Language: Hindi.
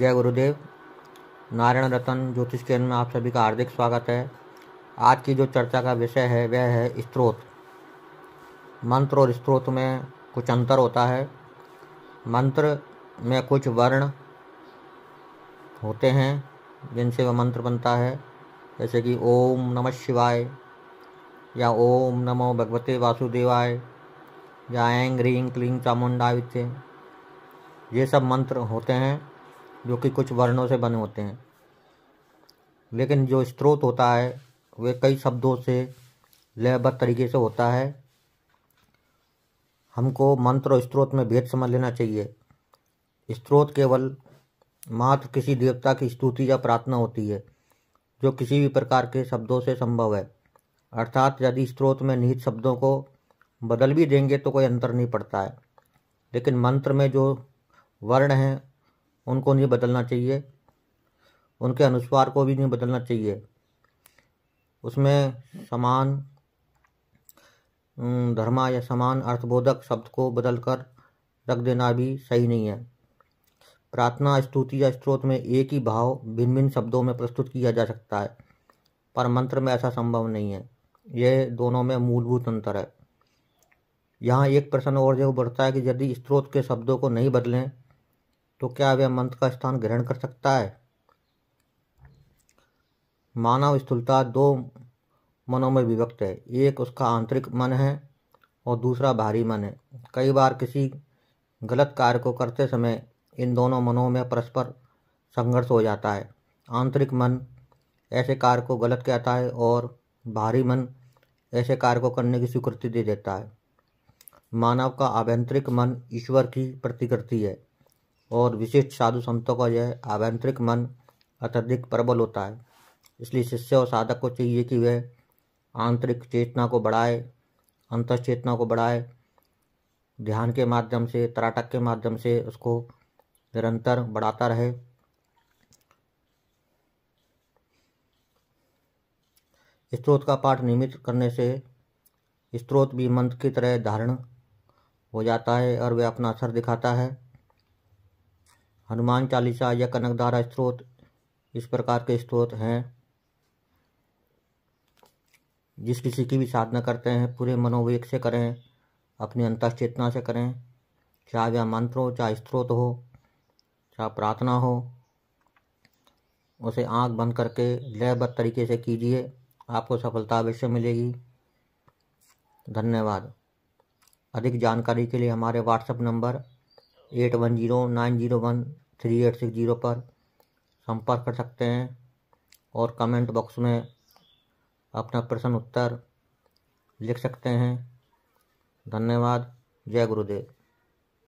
जय गुरुदेव नारायण रतन ज्योतिष केंद्र में आप सभी का हार्दिक स्वागत है आज की जो चर्चा का विषय है वह है स्त्रोत मंत्र और स्त्रोत में कुछ अंतर होता है मंत्र में कुछ वर्ण होते हैं जिनसे वह मंत्र बनता है जैसे कि ओम नमः शिवाय या ओम नमो भगवते वासुदेवाय या ऐंग रिंग क्लिंग चामुंडा ये सब मंत्र होते हैं जो कि कुछ वर्णों से बने होते हैं लेकिन जो स्त्रोत होता है वे कई शब्दों से लयबद्ध तरीके से होता है हमको मंत्र और स्त्रोत में भेद समझ लेना चाहिए स्त्रोत केवल मात्र किसी देवता की स्तुति या प्रार्थना होती है जो किसी भी प्रकार के शब्दों से संभव है अर्थात यदि स्त्रोत में निहित शब्दों को बदल भी देंगे तो कोई अंतर नहीं पड़ता है लेकिन मंत्र में जो वर्ण हैं उनको नहीं बदलना चाहिए उनके अनुस्वार को भी नहीं बदलना चाहिए उसमें समान धर्मा या समान अर्थबोधक शब्द को बदलकर रख देना भी सही नहीं है प्रार्थना स्तुति या स्त्रोत में एक ही भाव भिन्न भिन्न शब्दों में प्रस्तुत किया जा सकता है पर मंत्र में ऐसा संभव नहीं है यह दोनों में मूलभूत अंतर है यहाँ एक प्रश्न और जो बढ़ता है कि यदि स्त्रोत के शब्दों को नहीं बदलें तो क्या वह मंत्र का स्थान ग्रहण कर सकता है मानव स्थूलता दो मनों में विभक्त है एक उसका आंतरिक मन है और दूसरा बाहरी मन है कई बार किसी गलत कार्य को करते समय इन दोनों मनों में परस्पर संघर्ष हो जाता है आंतरिक मन ऐसे कार्य को गलत कहता है और बाहरी मन ऐसे कार्य को करने की स्वीकृति दे देता है मानव का आभ्यंतरिक मन ईश्वर की प्रतिकृति है और विशिष्ट साधु संतों का यह आभ्यंतरिक मन अत्यधिक प्रबल होता है इसलिए शिष्य और साधक को चाहिए कि वह आंतरिक चेतना को बढ़ाए अंत चेतना को बढ़ाए ध्यान के माध्यम से तराटक के माध्यम से उसको निरंतर बढ़ाता रहे स्त्रोत का पाठ नियमित करने से स्त्रोत भी मंत्र की तरह धारण हो जाता है और वह अपना असर दिखाता है हनुमान चालीसा या कनकधारा स्त्रोत इस प्रकार के स्त्रोत हैं जिस किसी की भी साधना करते हैं पूरे मनोवेग से करें अपनी अंत चेतना से करें चाहे वह मंत्र हो चाहे स्त्रोत हो चाहे प्रार्थना हो उसे आंख बंद करके लयबद्ध तरीके से कीजिए आपको सफलता अवश्य मिलेगी धन्यवाद अधिक जानकारी के लिए हमारे WhatsApp number eight one zero nine zero one three eight six zero पर संपर्क कर सकते हैं और कमेंट बॉक्स में अपना प्रश्न उत्तर लिख सकते हैं धन्यवाद जय गुरुदेव